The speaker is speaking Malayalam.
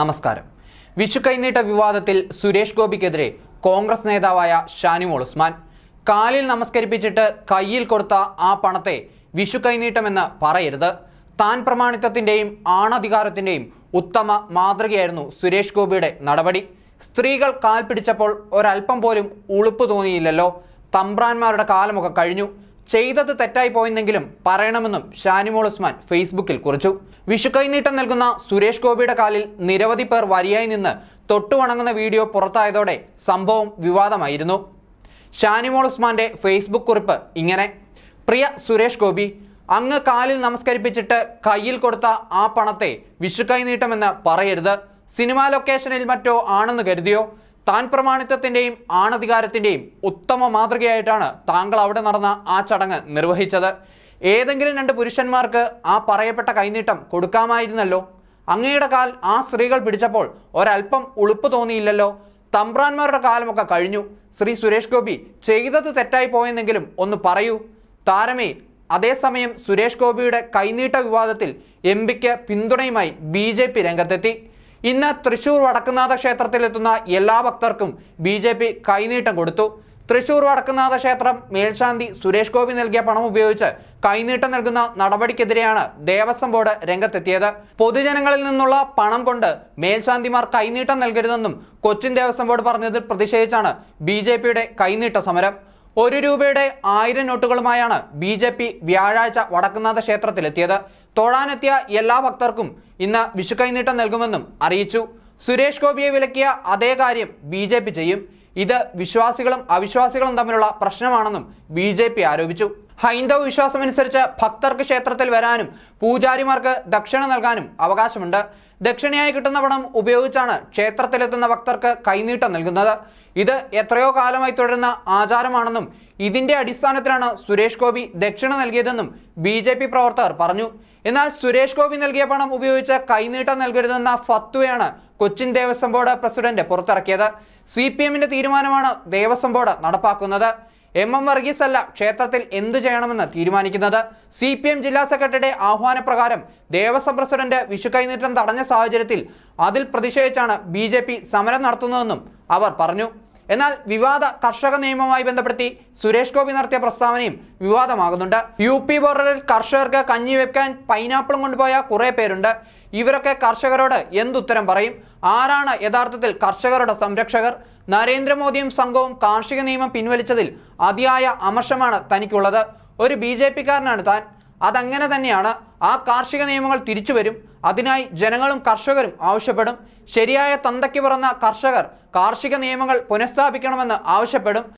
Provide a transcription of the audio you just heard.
നമസ്കാരം വിഷു കൈനീട്ട വിവാദത്തിൽ സുരേഷ് ഗോപിക്കെതിരെ കോൺഗ്രസ് നേതാവായ ഷാനിമോൾ ഉസ്മാൻ കാലിൽ നമസ്കരിപ്പിച്ചിട്ട് കയ്യിൽ കൊടുത്ത ആ പണത്തെ വിഷു കൈനീട്ടമെന്ന് പറയരുത് താൻ പ്രമാണിത്വത്തിൻ്റെയും ആണധികാരത്തിൻ്റെയും ഉത്തമ മാതൃകയായിരുന്നു സുരേഷ് ഗോപിയുടെ നടപടി സ്ത്രീകൾ കാൽ പിടിച്ചപ്പോൾ ഒരൽപ്പം പോലും ഉളുപ്പ് തോന്നിയില്ലല്ലോ തമ്പ്രാന്മാരുടെ കാലമൊക്കെ കഴിഞ്ഞു ചെയ്തത് തെറ്റായി പോയെന്നെങ്കിലും പറയണമെന്നും ഷാനിമോൾ ഉസ്മാൻ ഫേസ്ബുക്കിൽ കുറിച്ചു വിഷു കൈനീട്ടം നൽകുന്ന സുരേഷ് ഗോപിയുടെ കാലിൽ നിരവധി പേർ വരിയായി നിന്ന് തൊട്ടുവണങ്ങുന്ന വീഡിയോ പുറത്തായതോടെ സംഭവം വിവാദമായിരുന്നു ഷാനിമോൾ ഉസ്മാന്റെ ഫേസ്ബുക്ക് കുറിപ്പ് ഇങ്ങനെ പ്രിയ സുരേഷ് ഗോപി അങ്ങ് കാലിൽ നമസ്കരിപ്പിച്ചിട്ട് കയ്യിൽ കൊടുത്ത ആ പണത്തെ വിഷു കൈനീട്ടമെന്ന് പറയരുത് സിനിമാ ലൊക്കേഷനിൽ മറ്റോ ആണെന്ന് കരുതിയോ താൻ പ്രമാണിത്വത്തിൻ്റെയും ആണധികാരത്തിൻ്റെയും ഉത്തമ മാതൃകയായിട്ടാണ് താങ്കൾ അവിടെ നടന്ന ആ ചടങ്ങ് നിർവഹിച്ചത് ഏതെങ്കിലും രണ്ട് പുരുഷന്മാർക്ക് ആ പറയപ്പെട്ട കൈനീട്ടം കൊടുക്കാമായിരുന്നല്ലോ അങ്ങയുടെ കാൽ ആ സ്ത്രീകൾ പിടിച്ചപ്പോൾ ഒരല്പം ഉളുപ്പ് തോന്നിയില്ലല്ലോ തമ്പ്രാന്മാരുടെ കാലമൊക്കെ കഴിഞ്ഞു ശ്രീ സുരേഷ് ഗോപി ചെയ്തത് തെറ്റായി പോയെന്നെങ്കിലും ഒന്ന് പറയൂ താരമേ അതേസമയം സുരേഷ് ഗോപിയുടെ കൈനീട്ട വിവാദത്തിൽ എം പിക്ക് പിന്തുണയുമായി ബി രംഗത്തെത്തി ഇന്ന് തൃശൂർ വടക്കുന്നാഥ ക്ഷേത്രത്തിലെത്തുന്ന എല്ലാ ഭക്തർക്കും ബി ജെ പി കൈനീട്ടം കൊടുത്തു തൃശൂർ വടക്കുന്നാഥ ക്ഷേത്രം മേൽശാന്തി സുരേഷ് ഗോപി നൽകിയ പണം ഉപയോഗിച്ച് കൈനീട്ടം നൽകുന്ന നടപടിക്കെതിരെയാണ് ദേവസ്വം ബോർഡ് രംഗത്തെത്തിയത് പൊതുജനങ്ങളിൽ നിന്നുള്ള പണം കൊണ്ട് മേൽശാന്തിമാർ കൈനീട്ടം നൽകരുതെന്നും കൊച്ചിൻ ദേവസ്വം ബോർഡ് പറഞ്ഞതിൽ പ്രതിഷേധിച്ചാണ് ബി കൈനീട്ട സമരം ഒരു രൂപയുടെ ആയിരം നോട്ടുകളുമായാണ് ബി ജെ പി വ്യാഴാഴ്ച വടക്കുന്നാഥ ക്ഷേത്രത്തിലെത്തിയത് തൊഴാനെത്തിയ എല്ലാ ഭക്തർക്കും ഇന്ന് വിഷുക്കൈനീട്ടം നൽകുമെന്നും അറിയിച്ചു സുരേഷ് ഗോപിയെ വിലക്കിയ അതേ കാര്യം ബി ചെയ്യും ഇത് വിശ്വാസികളും അവിശ്വാസികളും തമ്മിലുള്ള പ്രശ്നമാണെന്നും ബി ആരോപിച്ചു ഹൈന്ദവ വിശ്വാസമനുസരിച്ച് ഭക്തർക്ക് ക്ഷേത്രത്തിൽ വരാനും പൂജാരിമാർക്ക് ദക്ഷിണ നൽകാനും അവകാശമുണ്ട് ദക്ഷിണയായി കിട്ടുന്ന പണം ഉപയോഗിച്ചാണ് ക്ഷേത്രത്തിലെത്തുന്ന ഭക്തർക്ക് കൈനീട്ടം നൽകുന്നത് ഇത് എത്രയോ കാലമായി തുടരുന്ന ആചാരമാണെന്നും ഇതിന്റെ അടിസ്ഥാനത്തിലാണ് സുരേഷ് ഗോപി ദക്ഷിണ നൽകിയതെന്നും ബി പ്രവർത്തകർ പറഞ്ഞു എന്നാൽ സുരേഷ് ഗോപി നൽകിയ പണം ഉപയോഗിച്ച് കൈനീട്ടം നൽകരുതെന്ന ഫത്വയാണ് കൊച്ചിൻ ദേവസ്വം ബോർഡ് പ്രസിഡന്റ് പുറത്തിറക്കിയത് സി പി എമ്മിന്റെ തീരുമാനമാണ് ദേവസ്വം ബോർഡ് നടപ്പാക്കുന്നത് എം എം വർഗീസ് അല്ല ക്ഷേത്രത്തിൽ എന്തു ചെയ്യണമെന്ന് തീരുമാനിക്കുന്നത് സി പി എം ജില്ലാ സെക്രട്ടറിയുടെ ആഹ്വാനപ്രകാരം ദേവസ്വം പ്രസിഡന്റ് വിഷു കൈനീട്ടം തടഞ്ഞ സാഹചര്യത്തിൽ അതിൽ പ്രതിഷേധിച്ചാണ് ബി സമരം നടത്തുന്നതെന്നും അവർ പറഞ്ഞു എന്നാൽ വിവാദ കർഷക നിയമവുമായി ബന്ധപ്പെടുത്തി സുരേഷ് ഗോപി നടത്തിയ പ്രസ്താവനയും വിവാദമാകുന്നുണ്ട് യു പി ബോർഡറിൽ കർഷകർക്ക് കഞ്ഞി വെക്കാൻ പൈനാപ്പിളും കൊണ്ടുപോയ കുറേ പേരുണ്ട് ഇവരൊക്കെ കർഷകരോട് എന്തുത്തരം പറയും ആരാണ് യഥാർത്ഥത്തിൽ കർഷകരുടെ സംരക്ഷകർ നരേന്ദ്രമോദിയും സംഘവും കാർഷിക നിയമം പിൻവലിച്ചതിൽ അതിയായ അമർഷമാണ് തനിക്കുള്ളത് ഒരു ബി ജെ പിക്കാരനാണ് താൻ അതങ്ങനെ തന്നെയാണ് ആ കാർഷിക നിയമങ്ങൾ തിരിച്ചു വരും അതിനായി ജനങ്ങളും കർഷകരും ആവശ്യപ്പെടും ശരിയായ തന്തയ്ക്ക് പിറന്ന കർഷകർ കാർഷിക നിയമങ്ങൾ പുനഃസ്ഥാപിക്കണമെന്ന് ആവശ്യപ്പെടും